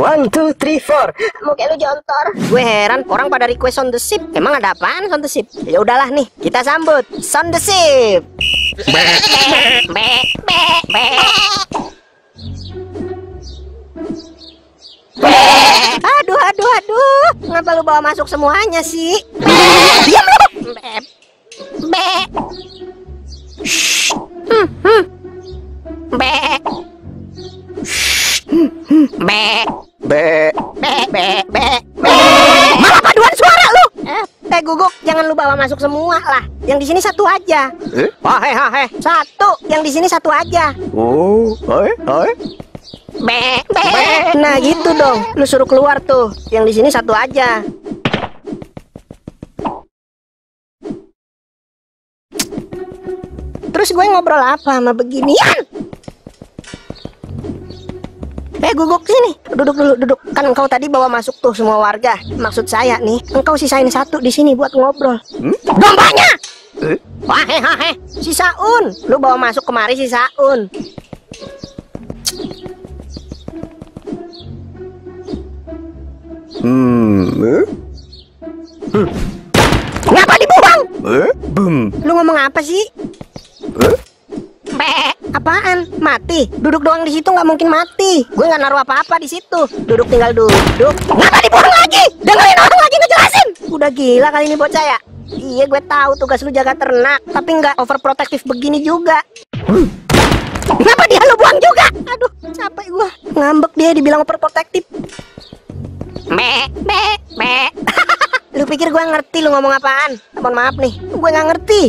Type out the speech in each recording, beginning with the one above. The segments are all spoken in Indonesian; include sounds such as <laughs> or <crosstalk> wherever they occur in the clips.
One, two, three, four. Mungkin lu jontor. Gue heran, orang pada request on the ship. Emang ada apaan on the ship? Ya udahlah nih, kita sambut on the ship. Be, be, be, be. Aduh, aduh, aduh. Ngapa lu bawa masuk semuanya sih? Diam lu. Be, be. Hmm, hmm. Be. Hmm, hmm. Be. Be. Be. Malah paduan suara lu. Eh, eh Guguk, jangan lu bawa masuk semua lah. Yang di sini satu aja. Eh? Hahe eh, he. Eh, eh. Satu, yang di sini satu aja. Oh, hahe hahe. Be, be. be. Nah gitu dong. Lu suruh keluar tuh. Yang di sini satu aja. Terus gue ngobrol apa sama beginian? Eh guguk sini Duduk dulu duduk Kan engkau tadi bawa masuk tuh semua warga Maksud saya nih Engkau sisain satu di sini buat ngobrol hmm? Dombanya eh? heh heh Si Saun Lu bawa masuk kemari si Saun Hmm eh? Hmm Ngapa dibuang? Eh? Bum Lu ngomong apa sih? Apaan? Mati? Duduk doang di situ nggak mungkin mati. Gue nggak naruh apa-apa di situ. Duduk tinggal duduk. Ngapa dibuang lagi? Dengerin orang lagi ngejelasin. Udah gila kali ini bocah ya. Iya gue tahu tugas lu jaga ternak, tapi nggak overprotektif begini juga. Kenapa dia lu buang juga? Aduh, capek gua. Ngambek dia dibilang overprotektif. Me, me, me. <laughs> lu pikir gua ngerti lu ngomong apaan? Mohon maaf nih, gue nggak ngerti.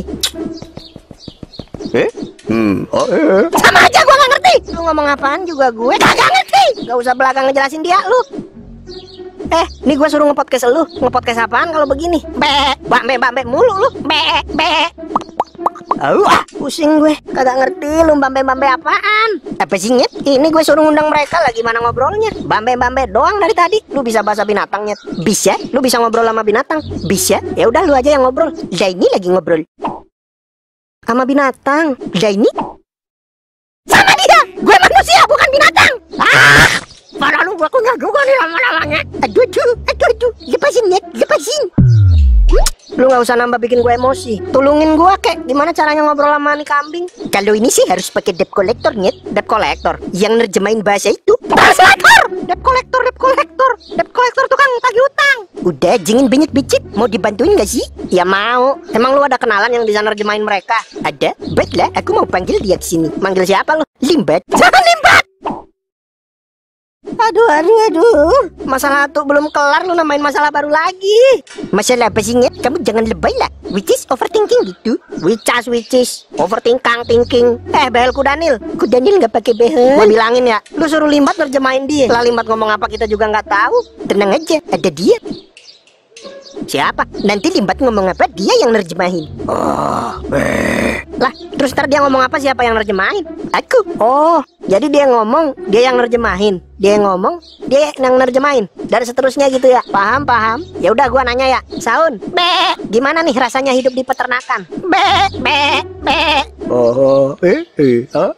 Eh? Hmm. Oh, eh. Sama aja gua gak ngerti. Lu ngomong apaan juga gue kagak ngerti. Gak usah belakang ngejelasin dia lu. Eh, nih gue suruh ngepodcast lu. Ngepodcast apaan kalau begini? Be, bambe bambe mulu lu. Be, be. uh pusing gue. Kagak ngerti lu bambe-bambe apaan. Tapi singit, ini gue suruh ngundang mereka lagi mana ngobrolnya. Bambe-bambe doang dari tadi. Lu bisa bahasa binatangnya. Bisa? Lu bisa ngobrol sama binatang? Bisa? Ya udah lu aja yang ngobrol. Ya ini lagi ngobrol sama binatang. Jaini? Sama dia! Gue manusia, bukan binatang! Ah! Parah lu, gue kunyah juga nih lama-lamanya. Aduh, aduh, aduh, aduh. Lepasin, Ned. Lepasin. Lu nggak usah nambah bikin gue emosi. tolongin gue kek, gimana caranya ngobrol sama nih kambing? Kalau ini sih harus pakai debt collector nyet, debt collector yang nerjemahin bahasa itu. Bahasa Debt collector, debt collector, debt collector tuh tukang tagih utang. Udah, jingin binyet bicit, mau dibantuin gak sih? Ya mau. Emang lu ada kenalan yang bisa nerjemahin mereka? Ada? Baiklah, aku mau panggil dia ke sini. Manggil siapa lu? Limbat. Jangan limbat! Aduh, aduh, aduh. Masalah tuh belum kelar lu namain masalah baru lagi. Masalah apa Nget? kamu jangan lebay lah. Which is overthinking gitu. Which is, which is. Overthinking, thinking. Eh, behelku Daniel. Ku Daniel nggak pakai behel. Gua bilangin ya, lu suruh limbat nerjemahin dia. Lah limbat ngomong apa kita juga nggak tahu. Tenang aja, ada dia. Siapa? Nanti limbat ngomong apa dia yang nerjemahin. Oh, eh. Lah, terus ntar dia ngomong apa siapa yang nerjemahin? Aku. Oh, jadi dia ngomong, dia yang nerjemahin. Dia yang ngomong, dia yang nerjemahin. Dan seterusnya gitu ya. Paham, paham. Ya udah gua nanya ya. Saun, be, gimana nih rasanya hidup di peternakan? Be, be, be. Oh, eh, eh, ah.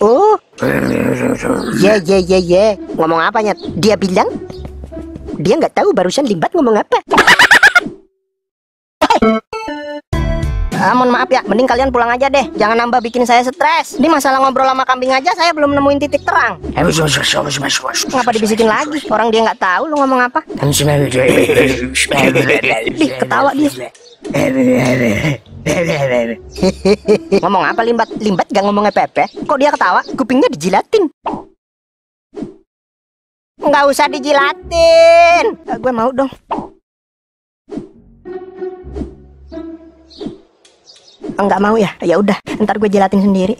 Oh, ya, ya, ya, ya. Ngomong apanya? Dia bilang dia nggak tahu barusan Limbat ngomong apa. Ah, mohon maaf ya, mending kalian pulang aja deh. Jangan nambah bikin saya stres. Ini masalah ngobrol sama kambing aja saya belum nemuin titik terang. Ngapa dibisikin lagi? Orang dia nggak tahu lu ngomong apa. Dih, ketawa dia. ngomong apa limbat? Limbat gak ngomongnya Pepe. Kok dia ketawa? Kupingnya dijilatin. Nggak usah dijilatin. Gue mau dong. nggak mau ya? Ya udah, ntar gue jelatin sendiri.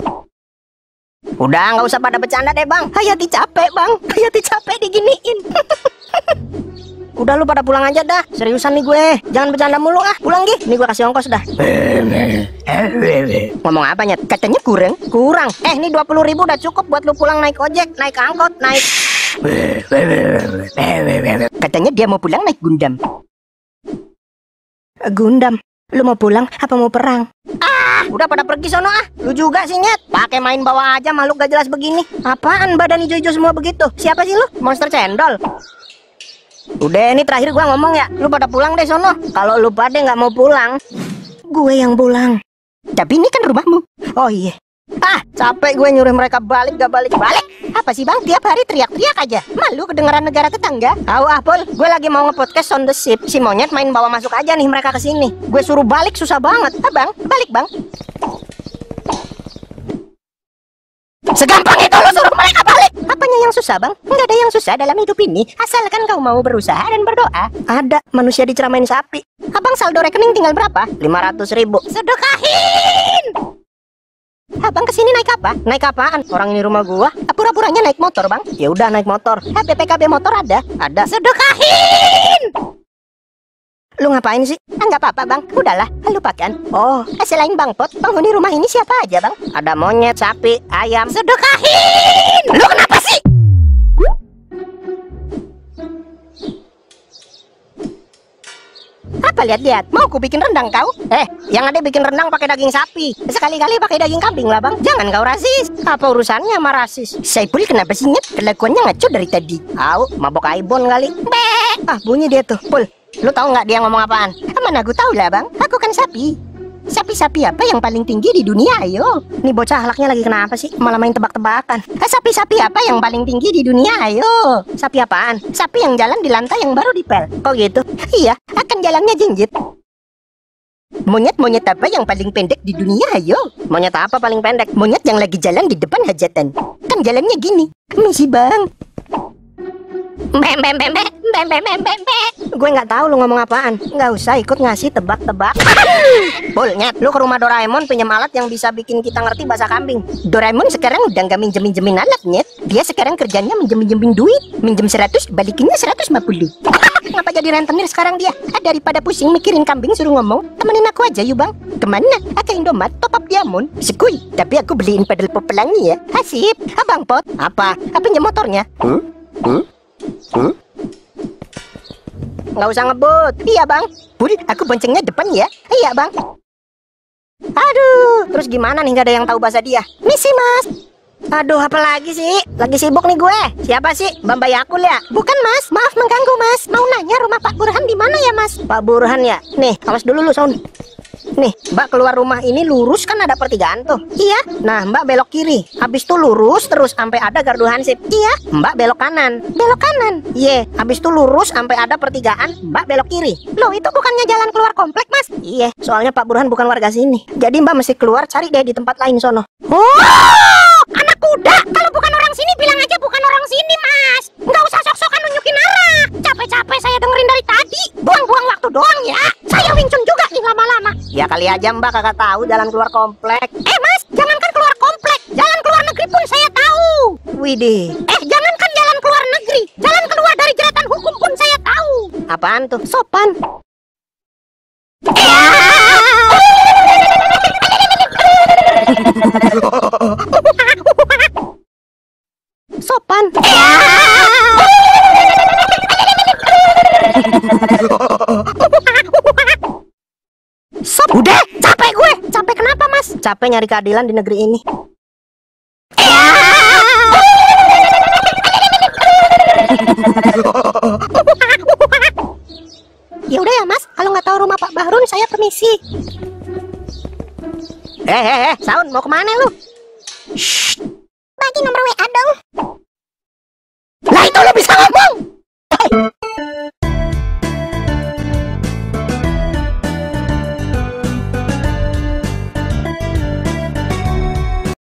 Udah, nggak usah pada bercanda deh, Bang. Hayati capek, Bang. Hayati capek diginiin. <laughs> Udah lu pada pulang aja dah. Seriusan nih gue. Jangan bercanda mulu ah. Pulang gih. Nih gue kasih ongkos dah. <laughs> Ngomong apa nyet? Katanya kurang. Kurang. Eh ini 20 ribu udah cukup buat lu pulang naik ojek, naik angkot, naik. <laughs> Katanya dia mau pulang naik Gundam. Gundam. Lu mau pulang apa mau perang? Ah, udah pada pergi sono ah. Lu juga sih nyet. Pakai main bawa aja makhluk gak jelas begini. Apaan badan hijau-hijau semua begitu? Siapa sih lu? Monster cendol. Udah ini terakhir gua ngomong ya. Lu pada pulang deh sono. Kalau lu pada nggak mau pulang, gue yang pulang. Tapi ini kan rumahmu. Oh iya. Ah, capek gue nyuruh mereka balik gak balik-balik. Apa sih bang, tiap hari teriak-teriak aja. Malu kedengaran negara tetangga. Tahu ah, Pol, gue lagi mau ngepodcast on the ship. Si monyet main bawa masuk aja nih mereka kesini. Gue suruh balik susah banget. Abang, ah, balik bang. Segampang itu lo suruh mereka balik. Apanya yang susah bang? Nggak ada yang susah dalam hidup ini. Asalkan kau mau berusaha dan berdoa. Ada manusia diceramain sapi. Abang saldo rekening tinggal berapa? 500 ribu. Sedekahin! Abang kesini naik apa? Naik apaan? Orang ini rumah gua. Ah, pura-puranya naik motor, Bang. Ya udah naik motor. Eh, ah, PPKB motor ada? Ada. Sedekahin! Lu ngapain sih? Ah, apa-apa, Bang. Udahlah, ah, lupakan. Oh, selain Bang Pot, penghuni rumah ini siapa aja, Bang? Ada monyet, sapi, ayam. Sedekahin! Lu kenapa apa lihat-lihat? Mau ku bikin rendang kau? Eh, yang ada bikin rendang pakai daging sapi. Sekali-kali pakai daging kambing lah bang. Jangan kau rasis. Apa urusannya sama rasis? Saiful kenapa sih nyet? Kelakuannya ngaco dari tadi. Au, mabok aibon kali. Be. Ah, bunyi dia tuh. Pul, lu tau nggak dia ngomong apaan? Mana aku tahu lah bang. Aku kan sapi. Sapi-sapi apa yang paling tinggi di dunia, ayo? Nih bocah halaknya lagi kenapa sih? Malah main tebak-tebakan. Eh, sapi-sapi apa yang paling tinggi di dunia, ayo? Sapi apaan? Sapi yang jalan di lantai yang baru dipel. Kok gitu? Iya, akan jalannya jinjit. Monyet-monyet apa yang paling pendek di dunia, ayo? Monyet apa paling pendek? Monyet yang lagi jalan di depan hajatan. Kan jalannya gini. Misi bang. Gue nggak tahu lu ngomong apaan. Nggak usah ikut ngasih tebak-tebak. <laughs> Bolnyet, lu ke rumah Doraemon pinjam alat yang bisa bikin kita ngerti bahasa kambing. Doraemon sekarang udah nggak minjem-minjemin alat, Nyet. Dia sekarang kerjanya minjem-minjemin duit. Minjem 100, balikinnya 150. <laughs> Kenapa jadi rentenir sekarang dia? Ah, daripada pusing mikirin kambing suruh ngomong, temenin aku aja yuk bang. Kemana? Aku ah, ke Indomaret, top up diamond. Sekui, tapi aku beliin pedal pelangi ya. Hasib, ah, abang ah, pot. Apa? Apa pinjam motornya? Hmm? Hmm? Nggak usah ngebut. Iya, Bang. Budi, aku boncengnya depan ya. Iya, Bang. Aduh, terus gimana nih nggak ada yang tahu bahasa dia? Misi, Mas. Aduh, apa lagi sih? Lagi sibuk nih gue. Siapa sih? Bamba Yakul ya? Bukan, Mas. Maaf mengganggu, Mas. Mau nanya rumah Pak Burhan di mana ya, Mas? Pak Burhan ya? Nih, awas dulu lu, Son. Nih, Mbak keluar rumah ini lurus kan ada pertigaan tuh. Iya. Nah, Mbak belok kiri. Habis itu lurus terus sampai ada gardu hansip. Iya. Mbak belok kanan. Belok kanan. Iya, yeah. habis itu lurus sampai ada pertigaan. Mbak belok kiri. Loh, itu bukannya jalan keluar komplek, Mas? Iya. Yeah. Soalnya Pak Burhan bukan warga sini. Jadi Mbak mesti keluar cari deh di tempat lain sono. Oh! Anak kuda. Kalau bukan orang sini bilang aja bukan orang sini, Mas. Nggak usah sok-sokan nunjukin arah. Kali aja mbak kakak tahu jalan keluar kompleks Eh mas, jangankan keluar kompleks jalan keluar negeri pun saya tahu. Widih. Eh jangankan jalan keluar negeri, jalan keluar dari jeratan hukum pun saya tahu. Apaan tuh? Sopan. Sopan. Sopan. <laughs> Sob, udah capek gue. Capek kenapa, Mas? Capek nyari keadilan di negeri ini. ya udah ya, Mas. Kalau nggak tahu rumah Pak Bahrun, saya permisi. Eh, eh, eh, Saun, mau kemana lu? Shh. Bagi nomor WA dong. Lah itu lu bisa ngomong.